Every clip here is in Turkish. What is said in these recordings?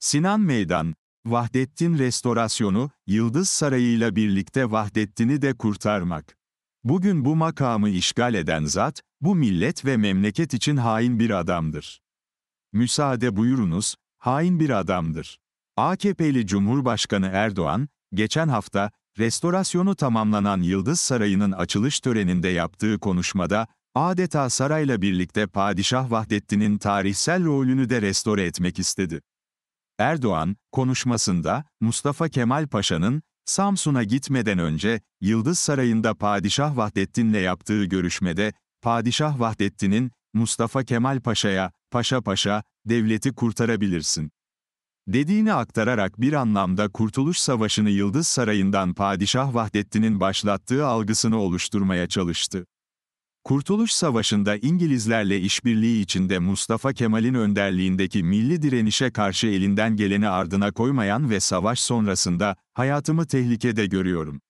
Sinan Meydan, Vahdettin restorasyonu, Yıldız Sarayı ile birlikte Vahdettin'i de kurtarmak. Bugün bu makamı işgal eden zat, bu millet ve memleket için hain bir adamdır. Müsaade buyurunuz, hain bir adamdır. AKP'li Cumhurbaşkanı Erdoğan, geçen hafta, restorasyonu tamamlanan Yıldız Sarayı'nın açılış töreninde yaptığı konuşmada, adeta sarayla birlikte Padişah Vahdettin'in tarihsel rolünü de restore etmek istedi. Erdoğan, konuşmasında Mustafa Kemal Paşa'nın Samsun'a gitmeden önce Yıldız Sarayı'nda Padişah Vahdettin'le yaptığı görüşmede Padişah Vahdettin'in Mustafa Kemal Paşa'ya "Paşa Paşa, devleti kurtarabilirsin." dediğini aktararak bir anlamda Kurtuluş Savaşı'nı Yıldız Sarayı'ndan Padişah Vahdettin'in başlattığı algısını oluşturmaya çalıştı. Kurtuluş Savaşı'nda İngilizlerle işbirliği içinde Mustafa Kemal'in önderliğindeki milli direnişe karşı elinden geleni ardına koymayan ve savaş sonrasında hayatımı tehlikede görüyorum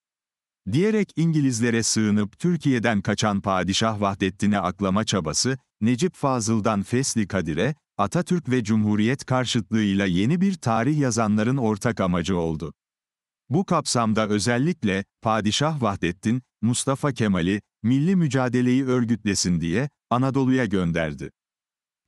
diyerek İngilizlere sığınıp Türkiye'den kaçan Padişah Vahdettin'e aklama çabası, Necip Fazıl'dan Fesli Kadir'e, Atatürk ve Cumhuriyet karşıtlığıyla yeni bir tarih yazanların ortak amacı oldu. Bu kapsamda özellikle Padişah Vahdettin, Mustafa Kemal'i, milli mücadeleyi örgütlesin diye Anadolu'ya gönderdi.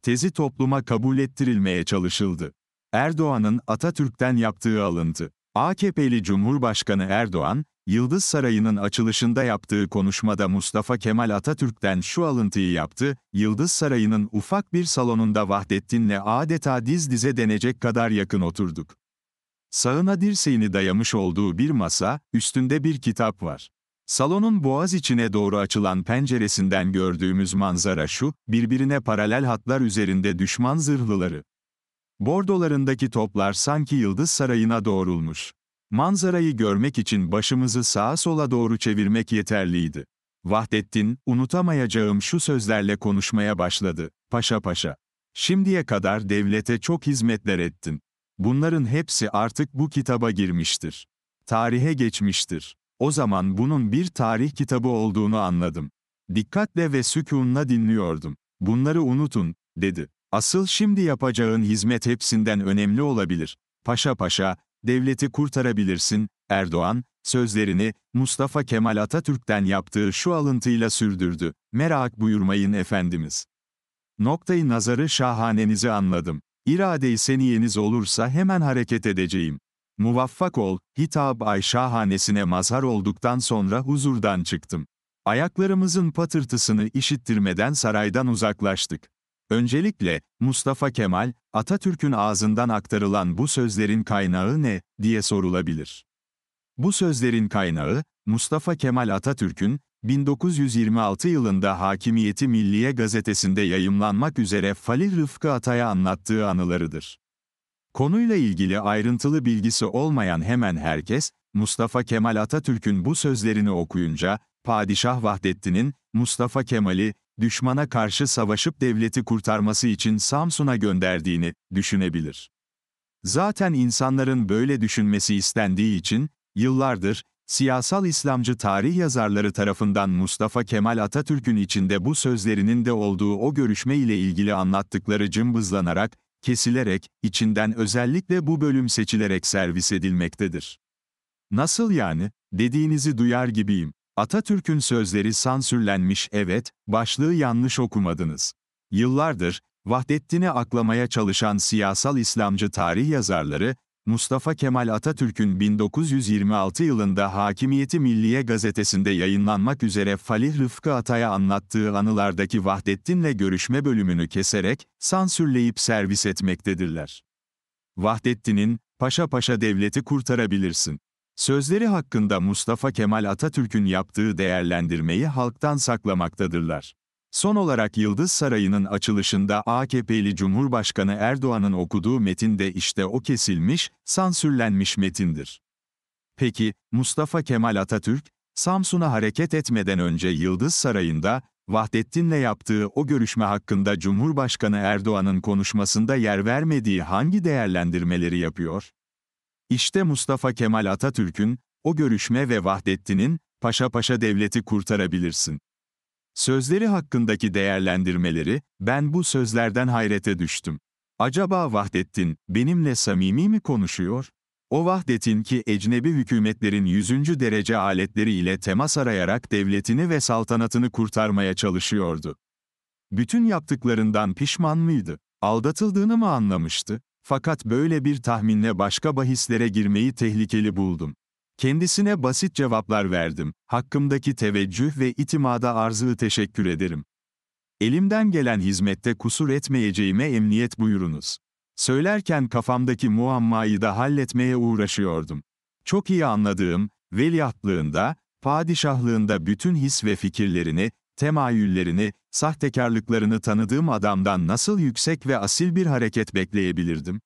Tezi topluma kabul ettirilmeye çalışıldı. Erdoğan'ın Atatürk'ten yaptığı alıntı. AKP'li Cumhurbaşkanı Erdoğan, Yıldız Sarayı'nın açılışında yaptığı konuşmada Mustafa Kemal Atatürk'ten şu alıntıyı yaptı, Yıldız Sarayı'nın ufak bir salonunda Vahdettin'le adeta diz dize denecek kadar yakın oturduk. Sağına dirseğini dayamış olduğu bir masa, üstünde bir kitap var. Salonun boğaz içine doğru açılan penceresinden gördüğümüz manzara şu, birbirine paralel hatlar üzerinde düşman zırhlıları. Bordolarındaki toplar sanki Yıldız Sarayı'na doğrulmuş. Manzarayı görmek için başımızı sağa sola doğru çevirmek yeterliydi. Vahdettin, unutamayacağım şu sözlerle konuşmaya başladı, paşa paşa. Şimdiye kadar devlete çok hizmetler ettin. Bunların hepsi artık bu kitaba girmiştir. Tarihe geçmiştir. O zaman bunun bir tarih kitabı olduğunu anladım. Dikkatle ve sükunla dinliyordum. Bunları unutun, dedi. Asıl şimdi yapacağın hizmet hepsinden önemli olabilir. Paşa paşa, devleti kurtarabilirsin, Erdoğan, sözlerini Mustafa Kemal Atatürk'ten yaptığı şu alıntıyla sürdürdü. Merak buyurmayın efendimiz. Noktayı nazarı şahanenizi anladım. İrade-i seniyeniz olursa hemen hareket edeceğim. Muvaffak ol, hitap Ayşe Hanesine mazhar olduktan sonra huzurdan çıktım. Ayaklarımızın patırtısını işittirmeden saraydan uzaklaştık. Öncelikle, Mustafa Kemal, Atatürk'ün ağzından aktarılan bu sözlerin kaynağı ne, diye sorulabilir. Bu sözlerin kaynağı, Mustafa Kemal Atatürk'ün, 1926 yılında Hakimiyeti Milliye gazetesinde yayımlanmak üzere Falih Rıfkı Atay'a anlattığı anılarıdır. Konuyla ilgili ayrıntılı bilgisi olmayan hemen herkes, Mustafa Kemal Atatürk'ün bu sözlerini okuyunca, Padişah Vahdettin'in, Mustafa Kemal'i, düşmana karşı savaşıp devleti kurtarması için Samsun'a gönderdiğini düşünebilir. Zaten insanların böyle düşünmesi istendiği için, yıllardır, siyasal İslamcı tarih yazarları tarafından Mustafa Kemal Atatürk'ün içinde bu sözlerinin de olduğu o görüşme ile ilgili anlattıkları cımbızlanarak, kesilerek, içinden özellikle bu bölüm seçilerek servis edilmektedir. Nasıl yani, dediğinizi duyar gibiyim. Atatürk'ün sözleri sansürlenmiş evet, başlığı yanlış okumadınız. Yıllardır, Vahdettin'i aklamaya çalışan siyasal İslamcı tarih yazarları, Mustafa Kemal Atatürk'ün 1926 yılında Hakimiyeti Milliye gazetesinde yayınlanmak üzere Falih Rıfkı Atay'a anlattığı anılardaki Vahdettin'le görüşme bölümünü keserek, sansürleyip servis etmektedirler. Vahdettin'in, paşa paşa devleti kurtarabilirsin. Sözleri hakkında Mustafa Kemal Atatürk'ün yaptığı değerlendirmeyi halktan saklamaktadırlar. Son olarak Yıldız Sarayı'nın açılışında AKP'li Cumhurbaşkanı Erdoğan'ın okuduğu metin de işte o kesilmiş, sansürlenmiş metindir. Peki, Mustafa Kemal Atatürk, Samsun'a hareket etmeden önce Yıldız Sarayı'nda, Vahdettin'le yaptığı o görüşme hakkında Cumhurbaşkanı Erdoğan'ın konuşmasında yer vermediği hangi değerlendirmeleri yapıyor? İşte Mustafa Kemal Atatürk'ün, o görüşme ve Vahdettin'in, paşa paşa devleti kurtarabilirsin. Sözleri hakkındaki değerlendirmeleri, ben bu sözlerden hayrete düştüm. Acaba Vahdettin, benimle samimi mi konuşuyor? O Vahdettin ki ecnebi hükümetlerin yüzüncü derece aletleri ile temas arayarak devletini ve saltanatını kurtarmaya çalışıyordu. Bütün yaptıklarından pişman mıydı? Aldatıldığını mı anlamıştı? Fakat böyle bir tahminle başka bahislere girmeyi tehlikeli buldum. Kendisine basit cevaplar verdim. Hakkımdaki teveccüh ve itimada arzığı teşekkür ederim. Elimden gelen hizmette kusur etmeyeceğime emniyet buyurunuz. Söylerken kafamdaki muammayı da halletmeye uğraşıyordum. Çok iyi anladığım, veliyahtlığında, padişahlığında bütün his ve fikirlerini, temayüllerini, sahtekarlıklarını tanıdığım adamdan nasıl yüksek ve asil bir hareket bekleyebilirdim?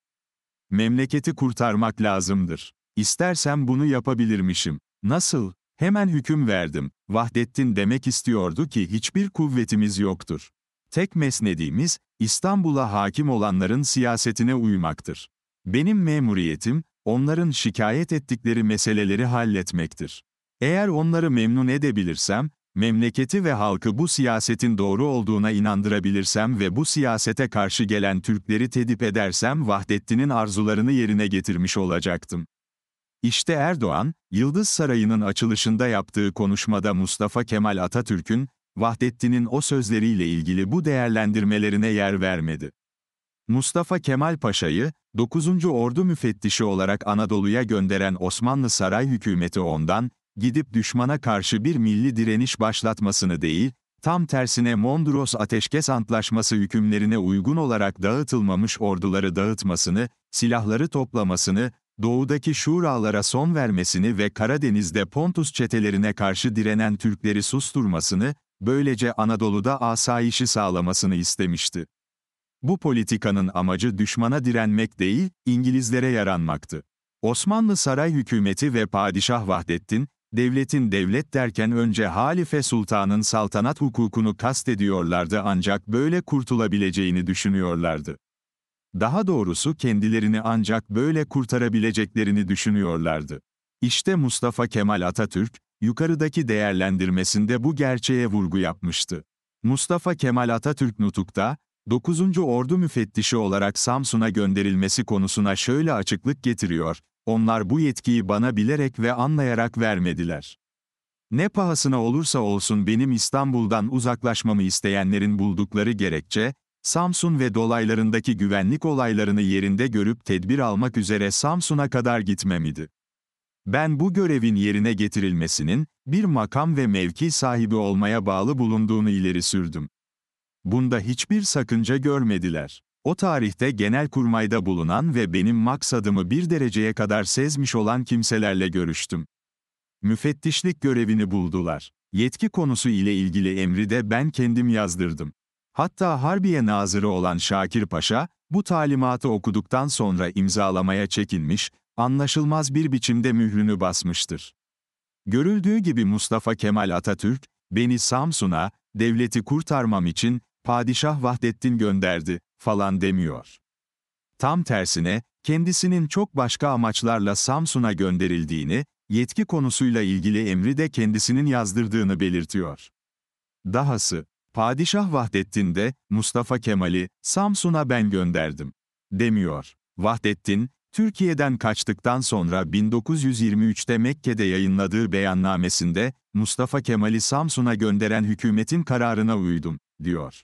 Memleketi kurtarmak lazımdır. İstersem bunu yapabilirmişim. Nasıl? Hemen hüküm verdim. Vahdettin demek istiyordu ki hiçbir kuvvetimiz yoktur. Tek mesnediğimiz İstanbul'a hakim olanların siyasetine uymaktır. Benim memuriyetim, onların şikayet ettikleri meseleleri halletmektir. Eğer onları memnun edebilirsem, memleketi ve halkı bu siyasetin doğru olduğuna inandırabilirsem ve bu siyasete karşı gelen Türkleri tedip edersem Vahdettin'in arzularını yerine getirmiş olacaktım. İşte Erdoğan, Yıldız Sarayı'nın açılışında yaptığı konuşmada Mustafa Kemal Atatürk'ün, Vahdettin'in o sözleriyle ilgili bu değerlendirmelerine yer vermedi. Mustafa Kemal Paşa'yı, 9. Ordu müfettişi olarak Anadolu'ya gönderen Osmanlı saray hükümeti ondan, gidip düşmana karşı bir milli direniş başlatmasını değil, tam tersine Mondros Ateşkes Antlaşması hükümlerine uygun olarak dağıtılmamış orduları dağıtmasını, silahları toplamasını, doğudaki şuralara son vermesini ve Karadeniz'de Pontus çetelerine karşı direnen Türkleri susturmasını, böylece Anadolu'da asayişi sağlamasını istemişti. Bu politikanın amacı düşmana direnmek değil, İngilizlere yaranmaktı. Osmanlı saray hükümeti ve padişah Vahdettin, devletin devlet derken önce halife sultanın saltanat hukukunu kastediyorlardı ancak böyle kurtulabileceğini düşünüyorlardı. Daha doğrusu kendilerini ancak böyle kurtarabileceklerini düşünüyorlardı. İşte Mustafa Kemal Atatürk, yukarıdaki değerlendirmesinde bu gerçeğe vurgu yapmıştı. Mustafa Kemal Atatürk Nutuk'ta, 9. Ordu Müfettişi olarak Samsun'a gönderilmesi konusuna şöyle açıklık getiriyor, onlar bu yetkiyi bana bilerek ve anlayarak vermediler. Ne pahasına olursa olsun benim İstanbul'dan uzaklaşmamı isteyenlerin buldukları gerekçe, Samsun ve dolaylarındaki güvenlik olaylarını yerinde görüp tedbir almak üzere Samsun'a kadar gitmemidi. Ben bu görevin yerine getirilmesinin, bir makam ve mevki sahibi olmaya bağlı bulunduğunu ileri sürdüm. Bunda hiçbir sakınca görmediler. O tarihte genel kurmayda bulunan ve benim maksadımı bir dereceye kadar sezmiş olan kimselerle görüştüm. Müfettişlik görevini buldular. Yetki konusu ile ilgili emri de ben kendim yazdırdım. Hatta Harbiye Nazırı olan Şakir Paşa, bu talimatı okuduktan sonra imzalamaya çekinmiş, anlaşılmaz bir biçimde mührünü basmıştır. Görüldüğü gibi Mustafa Kemal Atatürk, beni Samsun'a, devleti kurtarmam için, Padişah Vahdettin gönderdi, falan demiyor. Tam tersine, kendisinin çok başka amaçlarla Samsun'a gönderildiğini, yetki konusuyla ilgili emri de kendisinin yazdırdığını belirtiyor. Dahası, Padişah Vahdettin de Mustafa Kemal'i Samsun'a ben gönderdim demiyor. Vahdettin, Türkiye'den kaçtıktan sonra 1923'te Mekke'de yayınladığı beyannamesinde Mustafa Kemal'i Samsun'a gönderen hükümetin kararına uydum, diyor.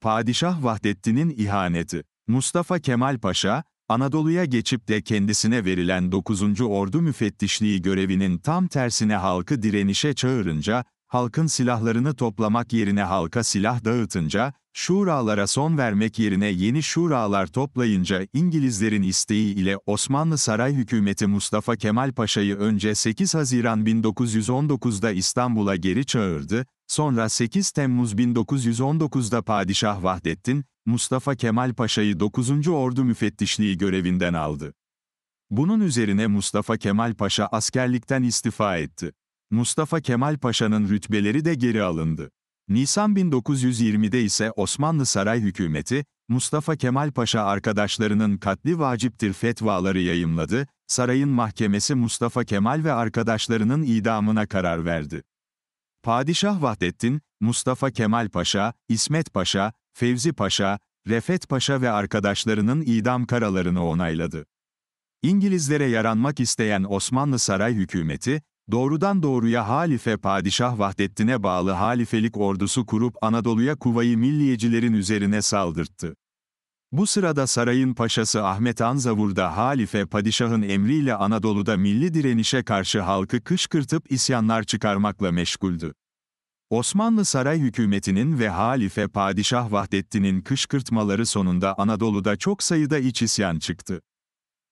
Padişah Vahdettin'in ihaneti. Mustafa Kemal Paşa, Anadolu'ya geçip de kendisine verilen 9. Ordu Müfettişliği görevinin tam tersine halkı direnişe çağırınca, halkın silahlarını toplamak yerine halka silah dağıtınca, şuralara son vermek yerine yeni şuralar toplayınca İngilizlerin isteği ile Osmanlı Saray hükümeti Mustafa Kemal Paşa'yı önce 8 Haziran 1919'da İstanbul'a geri çağırdı, sonra 8 Temmuz 1919'da Padişah Vahdettin, Mustafa Kemal Paşa'yı 9. Ordu Müfettişliği görevinden aldı. Bunun üzerine Mustafa Kemal Paşa askerlikten istifa etti. Mustafa Kemal Paşa'nın rütbeleri de geri alındı. Nisan 1920'de ise Osmanlı Saray hükümeti, Mustafa Kemal Paşa arkadaşlarının katli vaciptir fetvaları yayımladı, sarayın mahkemesi Mustafa Kemal ve arkadaşlarının idamına karar verdi. Padişah Vahdettin, Mustafa Kemal Paşa, İsmet Paşa, Fevzi Paşa, Refet Paşa ve arkadaşlarının idam karalarını onayladı. İngilizlere yaranmak isteyen Osmanlı saray hükümeti, doğrudan doğruya halife padişah Vahdettin'e bağlı halifelik ordusu kurup Anadolu'ya Kuvayı milliyecilerin üzerine saldırttı. Bu sırada sarayın paşası Ahmet Anzavur da halife padişahın emriyle Anadolu'da milli direnişe karşı halkı kışkırtıp isyanlar çıkarmakla meşguldü. Osmanlı saray hükümetinin ve halife padişah Vahdettin'in kışkırtmaları sonunda Anadolu'da çok sayıda iç isyan çıktı.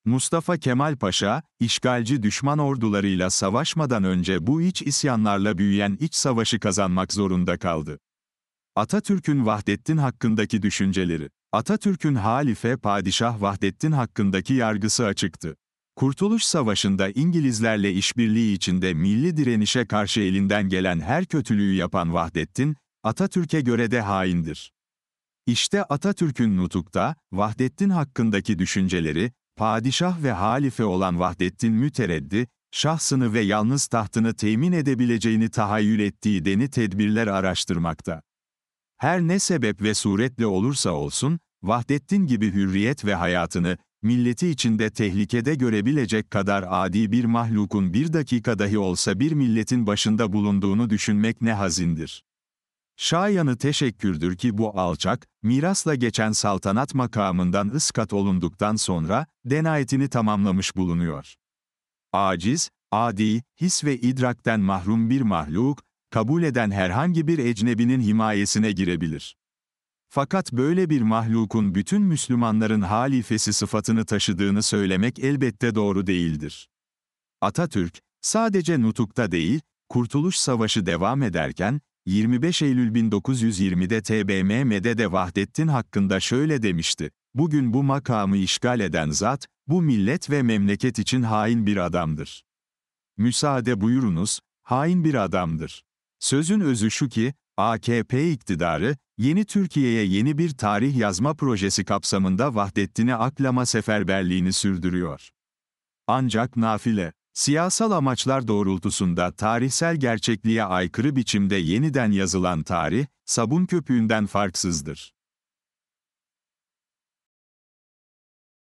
Mustafa Kemal Paşa, işgalci düşman ordularıyla savaşmadan önce bu iç isyanlarla büyüyen iç savaşı kazanmak zorunda kaldı. Atatürk'ün Vahdettin hakkındaki düşünceleri Atatürk'ün halife padişah Vahdettin hakkındaki yargısı açıktı. Kurtuluş Savaşı'nda İngilizlerle işbirliği içinde milli direnişe karşı elinden gelen her kötülüğü yapan Vahdettin, Atatürk'e göre de haindir. İşte Atatürk'ün nutukta, Vahdettin hakkındaki düşünceleri, Padişah ve halife olan Vahdettin Mütereddi, şahsını ve yalnız tahtını temin edebileceğini tahayyül ettiği deni tedbirler araştırmakta. Her ne sebep ve suretle olursa olsun, Vahdettin gibi hürriyet ve hayatını, milleti içinde tehlikede görebilecek kadar adi bir mahlukun bir dakika dahi olsa bir milletin başında bulunduğunu düşünmek ne hazindir. Şayan'ı teşekkürdür ki bu alçak, mirasla geçen saltanat makamından ıskat olunduktan sonra, denayetini tamamlamış bulunuyor. Aciz, adi, his ve idrakten mahrum bir mahluk, kabul eden herhangi bir ecnebinin himayesine girebilir. Fakat böyle bir mahlukun bütün Müslümanların halifesi sıfatını taşıdığını söylemek elbette doğru değildir. Atatürk, sadece nutukta değil, Kurtuluş Savaşı devam ederken, 25 Eylül 1920'de TBMM'de de Vahdettin hakkında şöyle demişti. Bugün bu makamı işgal eden zat, bu millet ve memleket için hain bir adamdır. Müsaade buyurunuz, hain bir adamdır. Sözün özü şu ki, AKP iktidarı, yeni Türkiye'ye yeni bir tarih yazma projesi kapsamında Vahdettin'i aklama seferberliğini sürdürüyor. Ancak nafile. Siyasal amaçlar doğrultusunda tarihsel gerçekliğe aykırı biçimde yeniden yazılan tarih, sabun köpüğünden farksızdır.